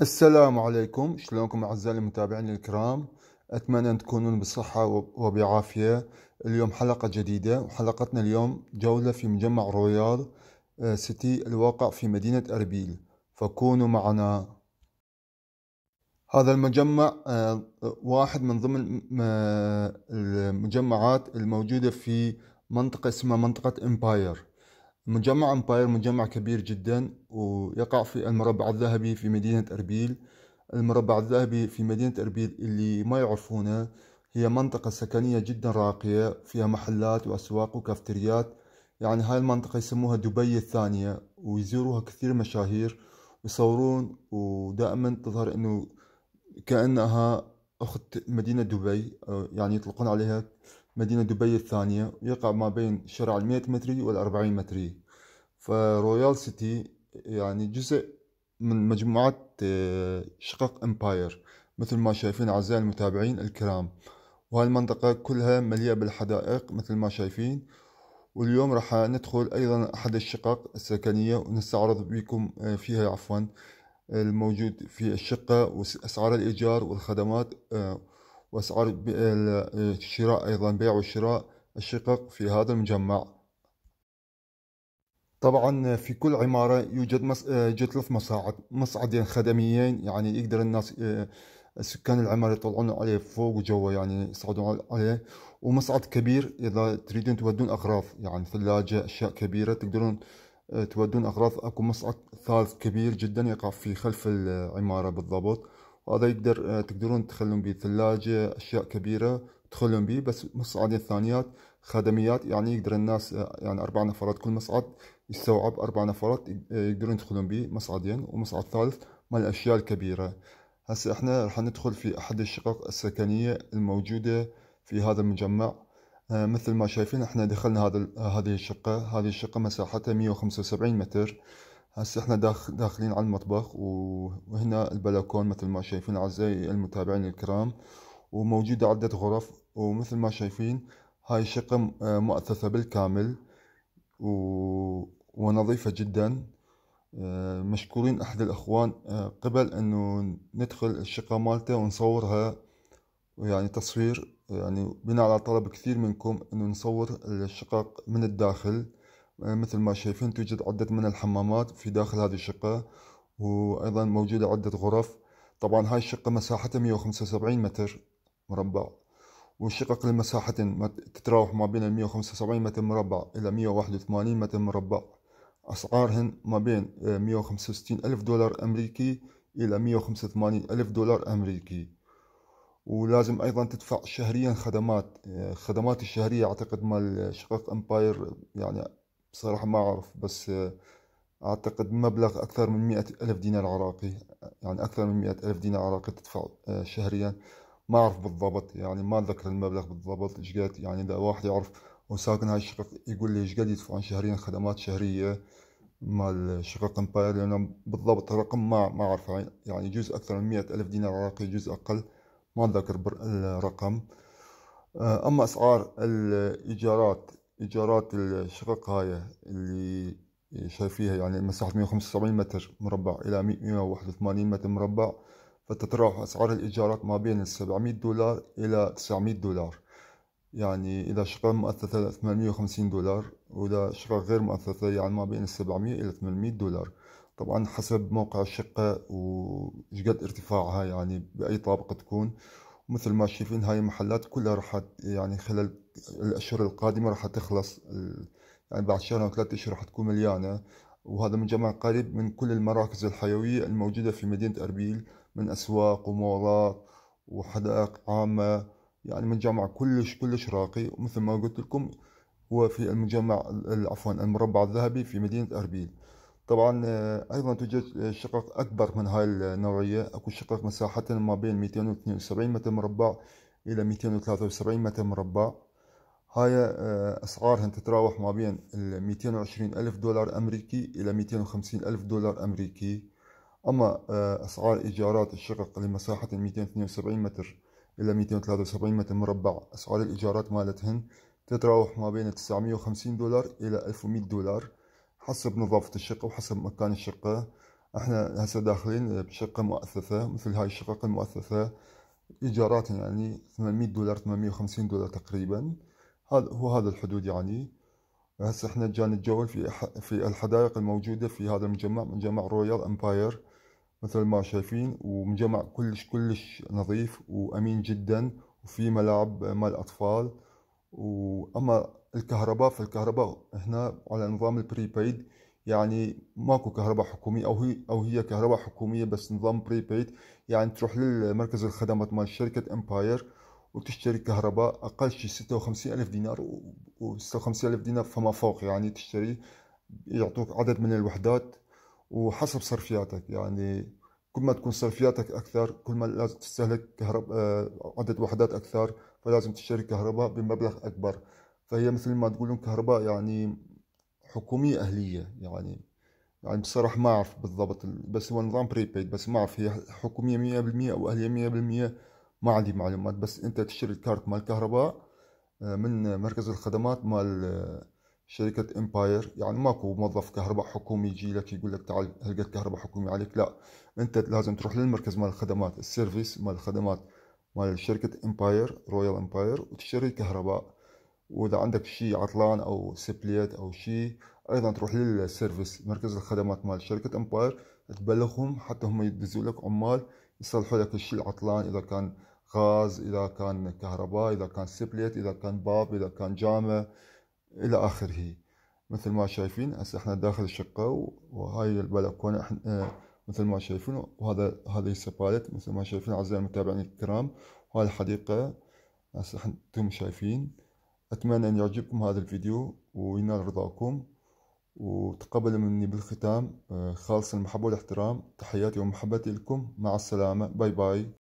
السلام عليكم شلونكم أعزائي المتابعين الكرام أتمنى أن تكونون بصحة وبعافية اليوم حلقة جديدة وحلقتنا اليوم جولة في مجمع رويال آه، سيتي الواقع في مدينة أربيل فكونوا معنا هذا المجمع آه، واحد من ضمن آه، المجمعات الموجودة في منطقة اسمها منطقة إمباير مجمع امباير مجمع كبير جدا ويقع في المربع الذهبي في مدينة أربيل المربع الذهبي في مدينة أربيل اللي ما يعرفونه هي منطقة سكنية جدا راقية فيها محلات وأسواق وكافتريات يعني هاي المنطقة يسموها دبي الثانية ويزوروها كثير مشاهير ويصورون ودائما تظهر انه كأنها أخت مدينة دبي يعني يطلقون عليها مدينة دبي الثانية يقع ما بين شارع المية متري والأربعين متري فرويال سيتي يعني جزء من مجموعة آه، شقق امباير مثل ما شايفين أعزائي المتابعين الكرام وهاي المنطقة كلها مليئة بالحدائق مثل ما شايفين واليوم راح ندخل أيضا أحد الشقق السكنية ونستعرض بكم آه، فيها عفوا الموجود في الشقة وأسعار الإيجار والخدمات آه، وأسعار الشراء أيضا بيع وشراء الشقق في هذا المجمع طبعا في كل عمارة يوجد مس... يوجد ثلاث مصاعد مصعدين خدميين يعني يقدر الناس آه، سكان العمارة يطلعون عليه فوق وجوا يعني يصعدون عليه ومصعد كبير إذا تريدون تودون أغراض يعني ثلاجة أشياء كبيرة تقدرون آه، تودون أغراض أكو مصعد ثالث كبير جدا يقع في خلف العمارة بالضبط هذا يقدر آه، تقدرون تخلون به ثلاجة أشياء كبيرة تخلون به بس مصعدين الثانيات خدميات يعني يقدر الناس آه، يعني أربع نفرات كل مصعد يستوعب أربع نفرات آه، يقدرون يدخلون به مصعدين ومصعد ثالث من الأشياء الكبيرة هسه احنا راح ندخل في أحد الشقق السكنية الموجودة في هذا المجمع مثل ما شايفين احنا دخلنا هذا هذه الشقة هذه الشقة مساحتها 175 متر هسه احنا داخلين على المطبخ وهنا البلكون مثل ما شايفين اعزائي المتابعين الكرام وموجودة عدة غرف ومثل ما شايفين هاي شقة آه، مؤثثة بالكامل و... ونظيفة جدا آه، مشكورين احد الاخوان آه، قبل انه ندخل الشقة مالته ونصورها يعني تصوير يعني بناء على طلب كثير منكم انه نصور الشقق من الداخل مثل ما شايفين توجد عدة من الحمامات في داخل هذه الشقة وأيضا موجودة عدة غرف طبعا هاي الشقة مساحتها 175 متر مربع والشقق المساحة تتراوح ما بين 175 متر مربع إلى 181 متر مربع أسعارهن ما بين 165 آه، ألف دولار أمريكي إلى 185 ألف دولار أمريكي ولازم أيضا تدفع شهريا خدمات آه، خدمات الشهرية أعتقد مال شقق أمباير يعني بصراحة ما أعرف بس أعتقد مبلغ أكثر من مئة ألف دينار عراقي يعني أكثر من مئة ألف دينار عراقي تدفع آه، شهريا ما أعرف بالضبط يعني ما أتذكر المبلغ بالضبط إيش قد يعني إذا واحد يعرف وساكن هاي الشقق يقول لي إيش قد يدفعون شهريا خدمات شهرية مال شقق امباير لأنه بالضبط الرقم ما ما أعرف يعني, يعني يجوز أكثر من مئة ألف دينار عراقي يجوز أقل ما أتذكر الرقم آه، أما أسعار الإيجارات ايجارات الشقق هاي اللي شايفيها يعني مساحة 175 متر مربع إلى 181 متر مربع فتتراوح أسعار الإيجارات ما بين 700 دولار إلى 900 دولار يعني إذا شقة مؤثثة 850 دولار وإذا شقة غير مؤثثة يعني ما بين 700 إلى 800 دولار طبعا حسب موقع الشقة وشقد ارتفاعها يعني بأي طابق تكون مثل ما شايفين هاي المحلات كلها راح يعني خلال الاشهر القادمه راح تخلص يعني بعد شهر او ثلاثة اشهر راح تكون مليانه وهذا مجمع قريب من كل المراكز الحيويه الموجوده في مدينه اربيل من اسواق ومولات وحدائق عامه يعني مجمع كلش كلش راقي ومثل ما قلت لكم هو في المجمع عفوا المربع الذهبي في مدينه اربيل طبعا آه، ايضا توجد آه، شقق اكبر من هاي النوعيه اكو شقق مساحتها ما بين 272 متر مربع الى 273 متر مربع هاي آه، اسعارهن تتراوح ما بين ال 220 الف دولار امريكي الى 250 الف دولار امريكي اما آه، اسعار ايجارات الشقق لمساحه 272 متر الى 273 متر مربع اسعار الايجارات مالتهن تتراوح ما بين 950 دولار الى 1100 دولار حسب نظافه الشقه وحسب مكان الشقه احنا هسه داخلين بشقه مؤثثه مثل هاي الشقق المؤثثه ايجاراتها يعني 800 دولار 850 دولار تقريبا هذا هو هذا الحدود يعني هسه احنا جانا نتجول في في الحدائق الموجوده في هذا المجمع مجمع رويال امباير مثل ما شايفين ومجمع كلش كلش نظيف وامين جدا وفي ملاعب مال اطفال واما الكهرباء فالكهرباء هنا على نظام البريبايد يعني ماكو كهرباء حكومية أو هي أو هي كهرباء حكومية بس نظام بريبايد يعني تروح للمركز الخدمات مال شركة امباير وتشتري كهرباء أقل شي ستة وخمسين ألف دينار وستة وخمسين ألف دينار فما فوق يعني تشتري يعطوك عدد من الوحدات وحسب صرفياتك يعني كل ما تكون صرفياتك أكثر كل ما لازم تستهلك كهرباء آه، عدد وحدات أكثر فلازم تشتري كهرباء بمبلغ أكبر فهي مثل ما تقولون كهرباء يعني حكومية أهلية يعني يعني بصراحة ما أعرف بالضبط بس هو نظام بريبيد بس ما أعرف هي حكومية مية بالمية أو أهلية مية بالمية ما عندي معلومات بس انت تشتري الكارت مال الكهرباء آه، من مركز الخدمات مال آه، شركة امباير يعني ماكو موظف كهرباء حكومي يجي لك يقول لك تعال هلقت كهرباء حكومي عليك لا انت لازم تروح للمركز مال الخدمات السيرفيس مال الخدمات مال شركة امباير رويال امباير وتشتري الكهرباء واذا عندك شيء عطلان او سبليت او شيء ايضا تروح للسيرفيس مركز الخدمات مال شركة امباير تبلغهم حتى هم يدزوا لك عمال يصلحوا لك الشيء العطلان اذا كان غاز اذا كان كهرباء اذا كان سبليت اذا كان باب اذا كان جامع الى اخره مثل ما شايفين هسه احنا داخل الشقه وهاي البلكونه احنا آه، مثل ما شايفين وهذا هذه السبالت مثل ما شايفين اعزائي المتابعين الكرام وهاي الحديقه هسه انتم شايفين اتمنى ان يعجبكم هذا الفيديو وينال رضاكم وتقبل مني بالختام آه، خالص المحبة والاحترام تحياتي ومحبتي لكم مع السلامة باي باي